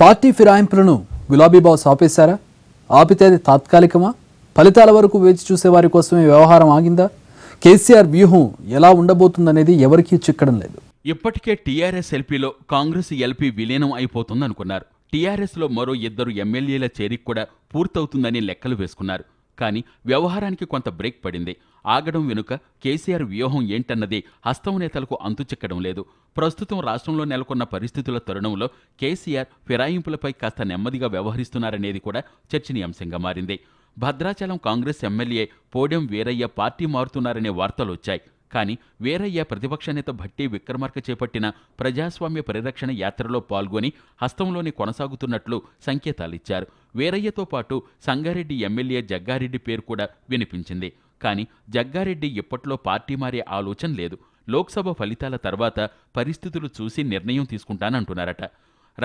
party ఫిరాయింపులను గులాబీబాస్ ఆపేశారా ఆపితే అది తాత్కాలికమా ఫలితాల వరకు వేచి చూసేవారి కోసమే వ్యవహారం ఆగిందా కేసీఆర్ వ్యూహం ఎలా ఉండబోతుందనేది ఎవరికీ చిక్కడం లేదు ఇప్పటికే టీఆర్ఎస్ ఎల్పీలో కాంగ్రెస్ ఎల్పీ విలీనం అయిపోతుందనుకున్నారు టీఆర్ఎస్లో మరో ఇద్దరు ఎమ్మెల్యేల చేరిక కూడా పూర్తవుతుందని లెక్కలు వేసుకున్నారు కానీ వ్యవహారానికి కొంత బ్రేక్ పడింది ఆగడం వెనుక కేసీఆర్ వ్యూహం ఏంటన్నది హస్తం నేతలకు అంతుచిక్కడం లేదు ప్రస్తుతం రాష్ట్రంలో నెలకొన్న పరిస్థితుల తరుణంలో కేసీఆర్ ఫిరాయింపులపై కాస్త నెమ్మదిగా వ్యవహరిస్తున్నారనేది కూడా చర్చనీయాంశంగా మారింది భద్రాచలం కాంగ్రెస్ ఎమ్మెల్యే పోడెం వీరయ్య పార్టీ మారుతున్నారనే వార్తలొచ్చాయి కానీ వీరయ్య ప్రతిపక్ష నేత భట్టి విక్రమార్క చేపట్టిన ప్రజాస్వామ్య పరిరక్షణ యాత్రలో పాల్గొని హస్తంలోనే కొనసాగుతున్నట్లు సంకేతాలిచ్చారు వీరయ్యతో పాటు సంగారెడ్డి ఎమ్మెల్యే జగ్గారెడ్డి పేరు కూడా వినిపించింది కానీ జగ్గారెడ్డి ఇప్పట్లో పార్టీ మారే ఆలోచన లేదు లోక్సభ ఫలితాల తర్వాత పరిస్థితులు చూసి నిర్ణయం తీసుకుంటానంటున్నారట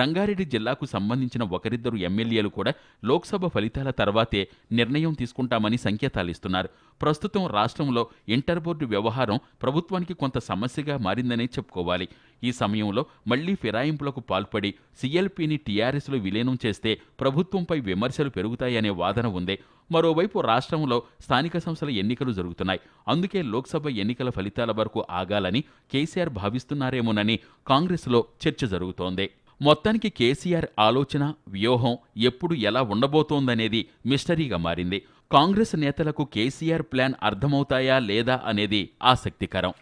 రంగారెడ్డి జిల్లాకు సంబంధించిన ఒకరిద్దరు ఎమ్మెల్యేలు కూడా లోక్సభ ఫలితాల తర్వాతే నిర్ణయం తీసుకుంటామని సంకేతాలిస్తున్నారు ప్రస్తుతం రాష్ట్రంలో ఇంటర్ బోర్డు వ్యవహారం ప్రభుత్వానికి కొంత సమస్యగా మారిందనే చెప్పుకోవాలి ఈ సమయంలో మళ్లీ ఫిరాయింపులకు పాల్పడి సీఎల్పీని టీఆర్ఎస్లో విలీనం చేస్తే ప్రభుత్వంపై విమర్శలు పెరుగుతాయనే వాదన ఉంది మరోవైపు రాష్ట్రంలో స్థానిక సంస్థల ఎన్నికలు జరుగుతున్నాయి అందుకే లోక్సభ ఎన్నికల ఫలితాల వరకు ఆగాలని కేసీఆర్ భావిస్తున్నారేమోనని కాంగ్రెస్లో చర్చ జరుగుతోంది మొత్తానికి కేసీఆర్ ఆలోచన వ్యూహం ఎప్పుడు ఎలా ఉండబోతోందనేది మిస్టరీగా మారింది కాంగ్రెస్ నేతలకు కేసీఆర్ ప్లాన్ అర్థమవుతాయా లేదా అనేది ఆసక్తికరం